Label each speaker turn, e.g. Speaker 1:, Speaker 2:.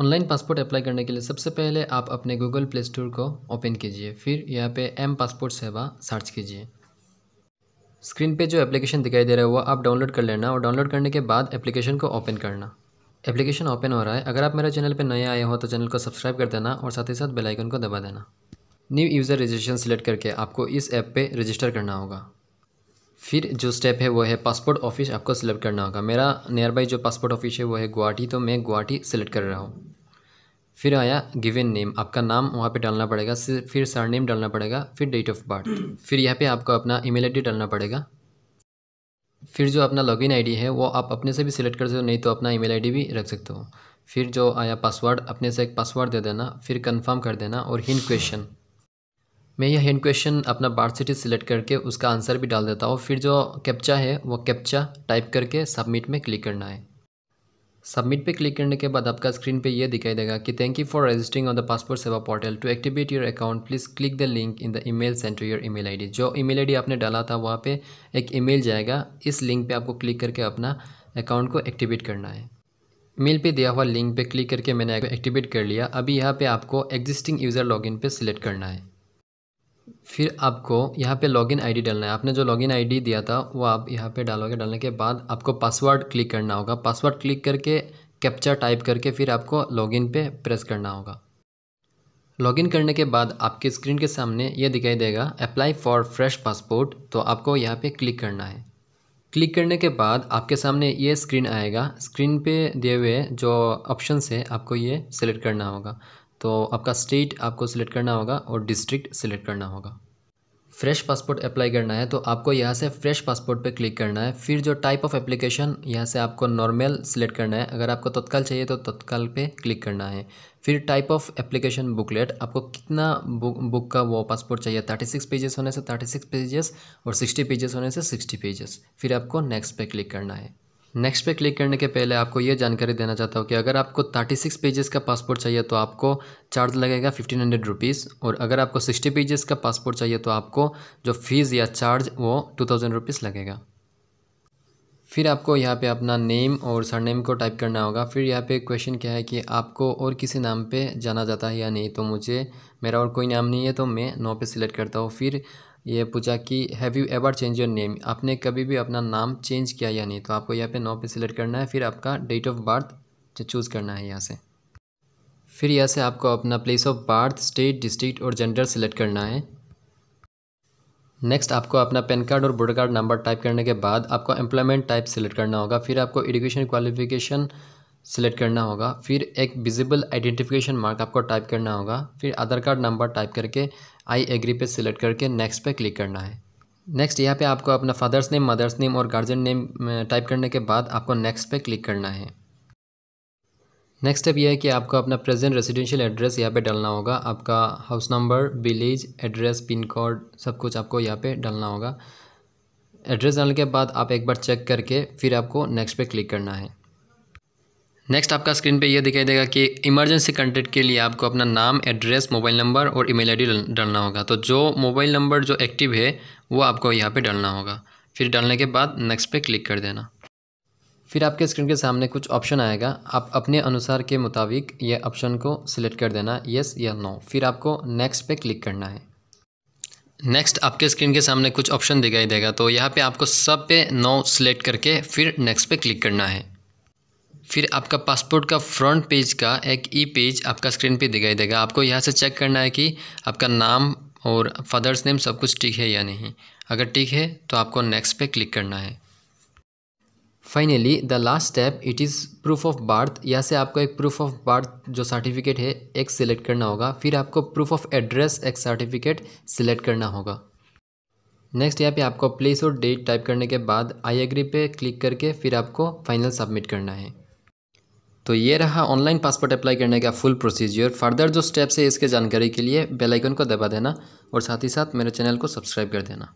Speaker 1: online passport apply करने के लिए सबसे पहले आप अपने गूगल प्ले स्टोर को ओपन कीजिए फिर यहाँ पे एम पासपोर्ट सेवा सर्च कीजिए स्क्रीन पे जो एप्लीकेशन दिखाई दे रहा है वो आप डाउनलोड कर लेना और डाउनलोड करने के बाद एप्लीकेशन को ओपन करना एप्लीकेशन ओपन हो रहा है अगर आप मेरे चैनल पर नए आए हो तो चैनल को सब्सक्राइब कर देना और साथ ही साथ बेलाइकन को दबा देना न्यू यूज़र रजिस्ट्रेशन सेलेक्ट करके आपको इस ऐप पर रजिस्टर करना होगा फिर जो स्टेप है वो है पासपोर्ट ऑफिस आपको सिलेक्ट करना होगा मेरा नियर बाई जो पासपोर्ट ऑफिस है वो है गुवाहाटी तो मैं गुवाहाटी सेलेक्ट कर रहा हूँ फिर आया गिवन नेम आपका नाम वहाँ पे डालना पड़ेगा फिर सर नेम डालना पड़ेगा फिर डेट ऑफ बर्थ फिर यहाँ पे आपको अपना ईमेल आईडी डालना पड़ेगा फिर जो अपना लॉगिन आईडी है वो आप अपने से भी सिलेक्ट कर सकते हो नहीं तो अपना ईमेल आईडी भी रख सकते हो फिर जो आया पासवर्ड अपने से एक पासवर्ड दे देना फिर कन्फर्म कर देना और हिंट क्वेश्चन मैं यह हैंड क्वेश्चन अपना बार्थ सिटी सिलेक्ट करके उसका आंसर भी डाल देता हूँ फिर जो कैप्चा है वो कैप्चा टाइप करके सबमिट में क्लिक करना है सबमिट पे क्लिक करने के बाद आपका स्क्रीन पे ये दिखाई देगा कि thank you for registering on the passport Seva portal to activate your account please click the link in the email send to your email ID जो ईमेल आईडी आपने डाला था वहाँ पे एक ईमेल जाएगा इस लिंक पे आपको क्लिक करके अपना अकाउंट को एक्टिवेट करना है मेल पर दिया हुआ लिंक पर क्लिक करके मैंने एक्टिवेट कर लिया अभी यहाँ पर आपको एग्जिस्टिंग यूज़र इन पे सिलेक्ट करना है फिर आपको यहाँ पे लॉगिन आईडी डालना है आपने जो लॉगिन आईडी दिया था वो आप यहाँ पे डालोगे डालने के बाद आपको पासवर्ड क्लिक करना होगा पासवर्ड क्लिक करके कैप्चा टाइप करके फिर आपको लॉगिन पे प्रेस करना होगा लॉगिन करने के बाद आपके स्क्रीन के सामने ये दिखाई देगा अप्लाई फॉर फ्रेश पासपोर्ट तो आपको यहाँ पर क्लिक करना है क्लिक करने के बाद आपके सामने ये स्क्रीन आएगा स्क्रीन पर दिए हुए जो ऑप्शन है आपको ये सिलेक्ट करना होगा तो आपका स्टेट आपको सिलेक्ट करना होगा और डिस्ट्रिक्ट सिलेक्ट करना होगा फ्रेश पासपोर्ट अप्लाई करना है तो आपको यहाँ से फ्रेश पासपोर्ट पे क्लिक करना है फिर जो टाइप ऑफ एप्लीकेशन यहाँ से आपको नॉर्मल सिलेक्ट करना है अगर आपको तत्काल चाहिए तो तत्काल पे क्लिक करना है फिर टाइप ऑफ एप्लीकेशन बुकलेट आपको कितना बुक बुक का वो पासपोर्ट चाहिए थर्टी सिक्स पेजेस होने से थर्टी सिक्स पेजेस और सिक्सटी पेजेस होने से सिक्सटी पेजेस फिर आपको नेक्स्ट पे क्लिक करना है नेक्स्ट पे क्लिक करने के पहले आपको ये जानकारी देना चाहता हूँ कि अगर आपको 36 पेजेस का पासपोर्ट चाहिए तो आपको चार्ज लगेगा फिफ्टीन हंड्रेड रुपीज़ और अगर आपको 60 पेजेस का पासपोर्ट चाहिए तो आपको जो फ़ीस या चार्ज वो टू थाउजेंड रुपीज़ लगेगा फिर आपको यहाँ पे अपना नेम और सरनेम को टाइप करना होगा फिर यहाँ पे क्वेश्चन क्या है कि आपको और किसी नाम पे जाना जाता है या नहीं तो मुझे मेरा और कोई नाम नहीं है तो मैं नौ पे सिलेक्ट करता हूँ फिर ये पूछा कि have you ever change your name आपने कभी भी अपना नाम चेंज किया या नहीं तो आपको यहाँ पे नाव पे सिलेक्ट करना है फिर आपका डेट ऑफ बर्थ जो चूज़ करना है यहाँ से फिर यहाँ से आपको अपना place of birth state district और जेंडर सिलेक्ट करना है नेक्स्ट आपको अपना पैन कार्ड और वोटर कार्ड नंबर टाइप करने के बाद आपको एम्प्लॉयमेंट टाइप सिलेक्ट करना होगा फिर आपको एजुकेशन क्वालिफिकेशन सेलेक्ट करना होगा फिर एक विजिबल आइडेंटिफिकेशन मार्क आपको टाइप करना होगा फिर आधार कार्ड नंबर टाइप करके आई एग्री पे सिलेक्ट करके नेक्स्ट पे क्लिक करना है नेक्स्ट यहाँ पे आपको अपना फादर्स नेम मदर्स नेम और गार्जियन नेम टाइप करने के बाद आपको नेक्स्ट पे क्लिक करना है नेक्स्ट स्टेप यह है कि आपको अपना प्रेजेंट रेजिडेंशियल एड्रेस यहाँ पे डालना होगा आपका house number village address pin code सब कुछ आपको यहाँ पे डालना होगा एड्रेस डालने के बाद आप एक बार चेक करके फिर आपको नेक्स्ट पे क्लिक करना है नेक्स्ट आपका स्क्रीन पे ये दिखाई देगा कि इमरजेंसी कंटेक्ट के लिए आपको अपना नाम एड्रेस मोबाइल नंबर और ईमेल आईडी डालना होगा तो जो मोबाइल नंबर जो एक्टिव है वो आपको यहाँ पे डालना होगा फिर डालने के बाद नेक्स्ट पे क्लिक कर देना फिर आपके स्क्रीन के सामने कुछ ऑप्शन आएगा आप अपने अनुसार के मुताबिक ये ऑप्शन को सिलेक्ट कर देना येस या नो फिर आपको नेक्स्ट पे क्लिक करना है नेक्स्ट आपके स्क्रीन के सामने कुछ ऑप्शन दिखाई देगा तो यहाँ पे आपको सब पे नो सिलेक्ट करके फिर नेक्स्ट पे क्लिक करना है फिर आपका पासपोर्ट का फ्रंट पेज का एक ई पेज आपका स्क्रीन पे दिखाई देगा आपको यहाँ से चेक करना है कि आपका नाम और फादर्स नेम सब कुछ ठीक है या नहीं अगर ठीक है तो आपको नेक्स्ट पे क्लिक करना है finally the last step it is proof of birth यहाँ से आपको एक प्रूफ ऑफ बर्थ जो सर्टिफिकेट है एक सिलेक्ट करना होगा फिर आपको प्रूफ ऑफ एड्रेस एक सर्टिफिकेट सिलेक्ट करना होगा नेक्स्ट यहाँ पे आपको प्लेस और डेट टाइप करने के बाद आई एग्री पे क्लिक करके फिर आपको फाइनल सबमिट करना है तो ये रहा ऑनलाइन पासपोर्ट अप्लाई करने का फुल प्रोसीजियर फर्दर जो स्टेप्स है इसके जानकारी के लिए बेलाइकन को दबा देना और साथ ही साथ मेरे चैनल को सब्सक्राइब कर देना